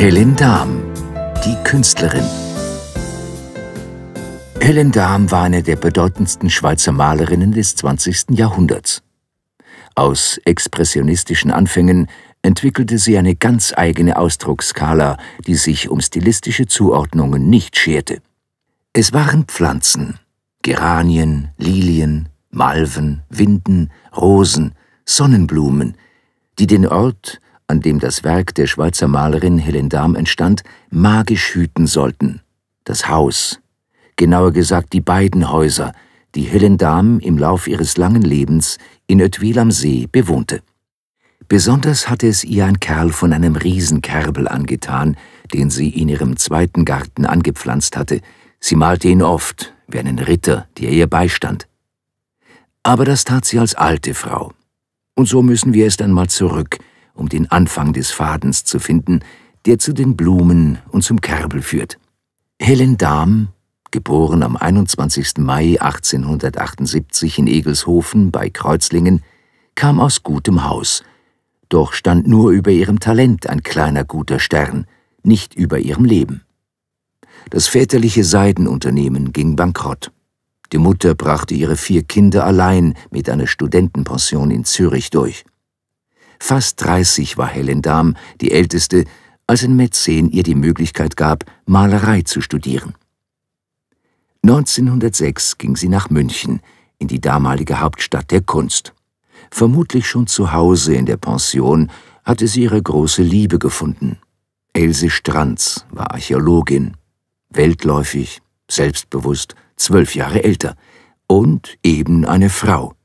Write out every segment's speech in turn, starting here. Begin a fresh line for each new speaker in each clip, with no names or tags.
Helen Dahm, die Künstlerin. Helen Dahm war eine der bedeutendsten Schweizer Malerinnen des 20. Jahrhunderts. Aus expressionistischen Anfängen entwickelte sie eine ganz eigene Ausdrucksskala, die sich um stilistische Zuordnungen nicht scherte. Es waren Pflanzen, Geranien, Lilien, Malven, Winden, Rosen, Sonnenblumen, die den Ort, an dem das Werk der Schweizer Malerin Helen Dahm entstand, magisch hüten sollten. Das Haus, genauer gesagt die beiden Häuser, die Helen Dahm im Lauf ihres langen Lebens in Ötwil am See bewohnte. Besonders hatte es ihr ein Kerl von einem Riesenkerbel angetan, den sie in ihrem zweiten Garten angepflanzt hatte. Sie malte ihn oft, wie einen Ritter, der ihr beistand. Aber das tat sie als alte Frau. Und so müssen wir erst einmal zurück um den Anfang des Fadens zu finden, der zu den Blumen und zum Kerbel führt. Helen Dahm, geboren am 21. Mai 1878 in Egelshofen bei Kreuzlingen, kam aus gutem Haus, doch stand nur über ihrem Talent ein kleiner guter Stern, nicht über ihrem Leben. Das väterliche Seidenunternehmen ging bankrott. Die Mutter brachte ihre vier Kinder allein mit einer Studentenpension in Zürich durch fast 30 war Helen Dahm, die Älteste, als ein Mäzen ihr die Möglichkeit gab, Malerei zu studieren. 1906 ging sie nach München, in die damalige Hauptstadt der Kunst. Vermutlich schon zu Hause in der Pension hatte sie ihre große Liebe gefunden. Else Stranz war Archäologin, weltläufig, selbstbewusst, zwölf Jahre älter und eben eine Frau.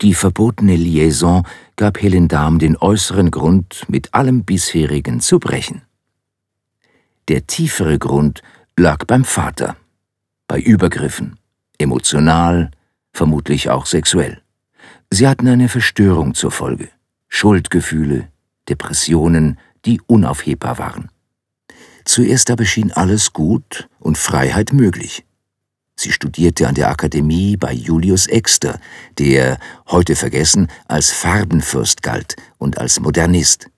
Die verbotene Liaison gab Helen Dahm den äußeren Grund, mit allem bisherigen zu brechen. Der tiefere Grund lag beim Vater, bei Übergriffen, emotional, vermutlich auch sexuell. Sie hatten eine Verstörung zur Folge, Schuldgefühle, Depressionen, die unaufhebbar waren. Zuerst aber schien alles gut und Freiheit möglich. Sie studierte an der Akademie bei Julius Exter, der, heute vergessen, als Farbenfürst galt und als Modernist.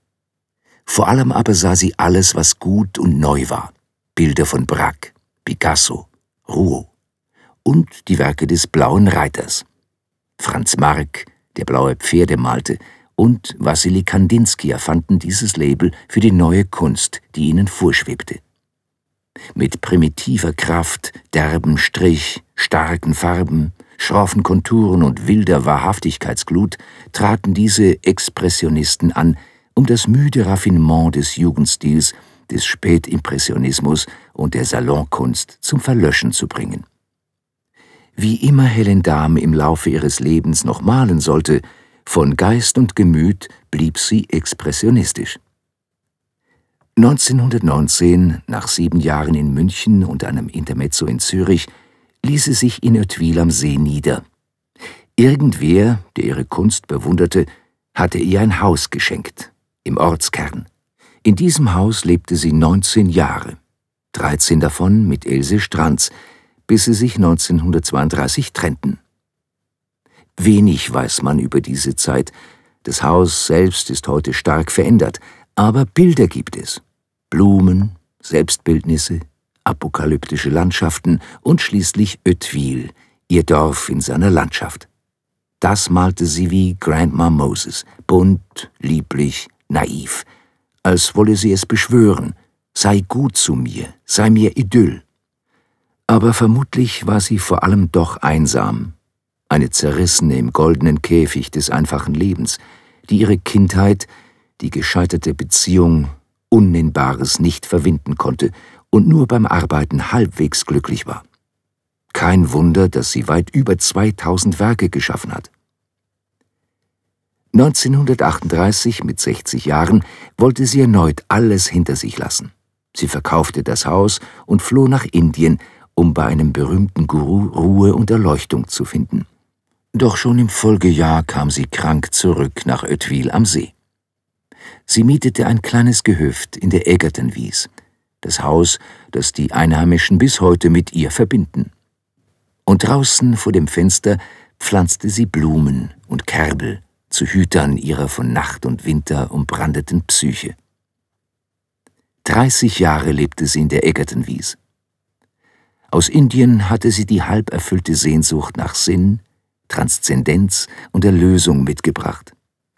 Vor allem aber sah sie alles, was gut und neu war. Bilder von Braque, Picasso, Rouault und die Werke des Blauen Reiters. Franz Marc, der blaue Pferde malte, und Wassily Kandinsky erfanden dieses Label für die neue Kunst, die ihnen vorschwebte mit primitiver Kraft, derben Strich, starken Farben, schroffen Konturen und wilder Wahrhaftigkeitsglut traten diese Expressionisten an, um das müde Raffinement des Jugendstils, des Spätimpressionismus und der Salonkunst zum Verlöschen zu bringen. Wie immer Helen Dahm im Laufe ihres Lebens noch malen sollte, von Geist und Gemüt blieb sie expressionistisch. 1919, nach sieben Jahren in München und einem Intermezzo in Zürich, ließ sie sich in Oetwil am See nieder. Irgendwer, der ihre Kunst bewunderte, hatte ihr ein Haus geschenkt, im Ortskern. In diesem Haus lebte sie 19 Jahre, 13 davon mit Else Stranz, bis sie sich 1932 trennten. Wenig weiß man über diese Zeit, das Haus selbst ist heute stark verändert, aber Bilder gibt es. Blumen, Selbstbildnisse, apokalyptische Landschaften und schließlich Ötwil, ihr Dorf in seiner Landschaft. Das malte sie wie Grandma Moses, bunt, lieblich, naiv, als wolle sie es beschwören, sei gut zu mir, sei mir Idyll. Aber vermutlich war sie vor allem doch einsam, eine Zerrissene im goldenen Käfig des einfachen Lebens, die ihre Kindheit, die gescheiterte Beziehung Unnennbares nicht verwinden konnte und nur beim Arbeiten halbwegs glücklich war. Kein Wunder, dass sie weit über 2000 Werke geschaffen hat. 1938, mit 60 Jahren, wollte sie erneut alles hinter sich lassen. Sie verkaufte das Haus und floh nach Indien, um bei einem berühmten Guru Ruhe und Erleuchtung zu finden. Doch schon im Folgejahr kam sie krank zurück nach Ötwil am See. Sie mietete ein kleines Gehöft in der Egertonwies, das Haus, das die Einheimischen bis heute mit ihr verbinden. Und draußen vor dem Fenster pflanzte sie Blumen und Kerbel zu Hütern ihrer von Nacht und Winter umbrandeten Psyche. Dreißig Jahre lebte sie in der Egertonwies. Aus Indien hatte sie die halb erfüllte Sehnsucht nach Sinn, Transzendenz und Erlösung mitgebracht.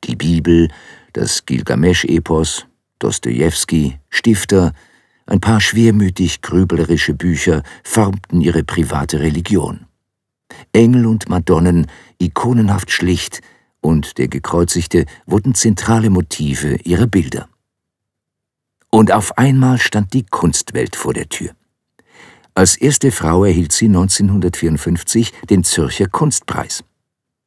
Die Bibel, das Gilgamesch-Epos, Dostoevsky, Stifter, ein paar schwermütig grüblerische Bücher formten ihre private Religion. Engel und Madonnen, ikonenhaft schlicht, und der Gekreuzigte wurden zentrale Motive ihrer Bilder. Und auf einmal stand die Kunstwelt vor der Tür. Als erste Frau erhielt sie 1954 den Zürcher Kunstpreis.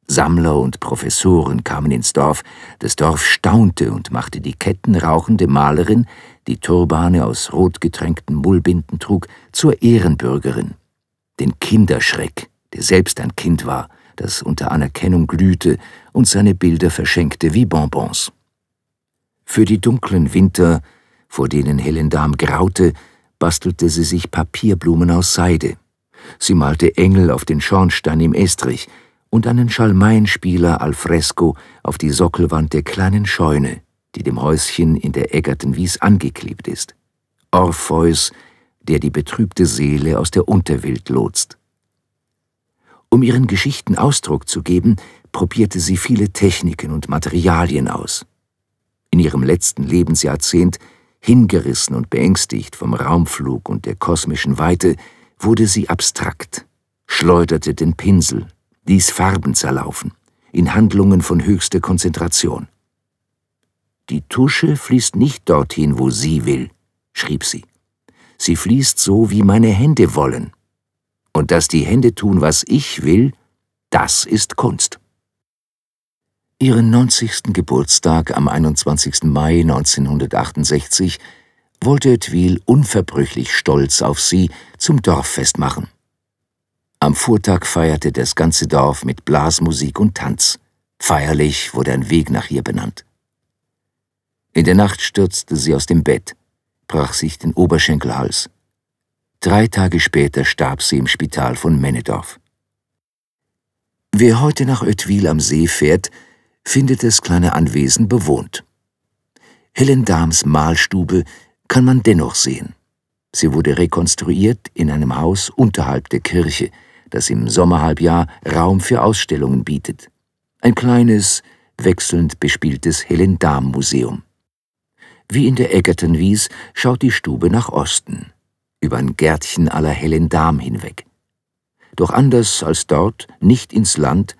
Sammler und Professoren kamen ins Dorf, das Dorf staunte und machte die kettenrauchende Malerin, die Turbane aus rotgetränkten Mullbinden trug, zur Ehrenbürgerin. Den Kinderschreck, der selbst ein Kind war, das unter Anerkennung glühte und seine Bilder verschenkte wie Bonbons. Für die dunklen Winter, vor denen Helen Darm graute, bastelte sie sich Papierblumen aus Seide. Sie malte Engel auf den Schornstein im Estrich, und einen Schalmeinspieler al fresco auf die Sockelwand der kleinen Scheune, die dem Häuschen in der Eggertenwies angeklebt ist. Orpheus, der die betrübte Seele aus der Unterwelt lotzt. Um ihren Geschichten Ausdruck zu geben, probierte sie viele Techniken und Materialien aus. In ihrem letzten Lebensjahrzehnt, hingerissen und beängstigt vom Raumflug und der kosmischen Weite, wurde sie abstrakt, schleuderte den Pinsel, ließ Farben zerlaufen, in Handlungen von höchster Konzentration. Die Tusche fließt nicht dorthin, wo sie will, schrieb sie. Sie fließt so, wie meine Hände wollen. Und dass die Hände tun, was ich will, das ist Kunst. Ihren 90. Geburtstag am 21. Mai 1968 wollte Edwil unverbrüchlich stolz auf sie zum Dorffest machen. Am Vortag feierte das ganze Dorf mit Blasmusik und Tanz. Feierlich wurde ein Weg nach ihr benannt. In der Nacht stürzte sie aus dem Bett, brach sich den Oberschenkelhals. Drei Tage später starb sie im Spital von Menedorf. Wer heute nach Oettwil am See fährt, findet das kleine Anwesen bewohnt. Helen Dahms Mahlstube kann man dennoch sehen. Sie wurde rekonstruiert in einem Haus unterhalb der Kirche – das im Sommerhalbjahr Raum für Ausstellungen bietet. Ein kleines, wechselnd bespieltes Helen-Dahm-Museum. Wie in der eggerton wies schaut die Stube nach Osten, über ein Gärtchen aller Helen-Dahm hinweg. Doch anders als dort, nicht ins Land,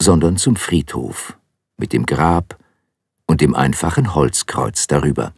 sondern zum Friedhof, mit dem Grab und dem einfachen Holzkreuz darüber.